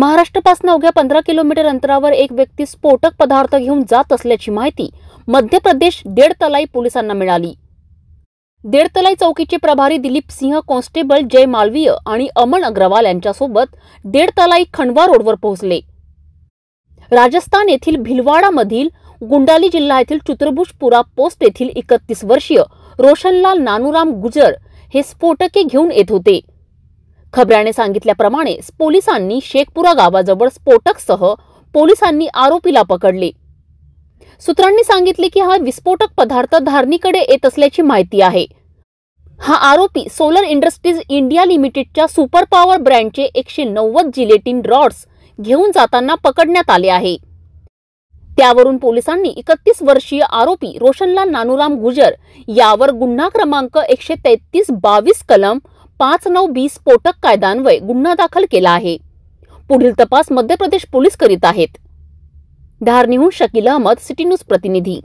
महाराष्ट्रापासून अवघ्या पंधरा किलोमीटर अंतरावर एक व्यक्ती स्फोटक पदार्थ घेऊन जात असल्याची माहिती मध्य प्रदेश देडतलाई पोलिसांना मिळाली देडतलाई चौकीचे प्रभारी दिलीप सिंह कॉन्स्टेबल जय मालवीय आणि अमन अग्रवाल यांच्यासोबत देडतलाई खंडवा रोडवर पोहोचले राजस्थान येथील भिलवाडा मधील गुंडाली जिल्हा येथील चतुर्भुजपुरा पोस्ट येथील एकतीस वर्षीय रोशनलाल नानुराम गुजर हे स्फोटके घेऊन येत होते खबऱ्याने सांगितल्याप्रमाणे पोलिसांनी शेखपुरा गावाजवळ स्फोटकसह पोलिसांनी आरोपीला पकडले सूत्रांनी सांगितले की हा विस्फोटक पदार्थ धारणीकडे येत असल्याची माहिती आहे हा आरोपी सोलर इंडस्ट्रीज इंडिया लिमिटेडच्या सुपर पॉवर ब्रँडचे एकशे नव्वद जिलेटिन रॉड्स घेऊन जाताना पकडण्यात आले आहे त्यावरून पोलिसांनी एकतीस वर्षीय आरोपी रोशनलाल नानुराम गुजर यावर गुन्हा क्रमांक एकशे तेहतीस बावीस कलम पाच नऊ बी स्फोटक कायद्यान्वये गुन्हा दाखल केला आहे पुढील तपास मध्य प्रदेश पोलीस करीत आहेत धारणीहून शकील अहमद सिटी न्यूज प्रतिनिधी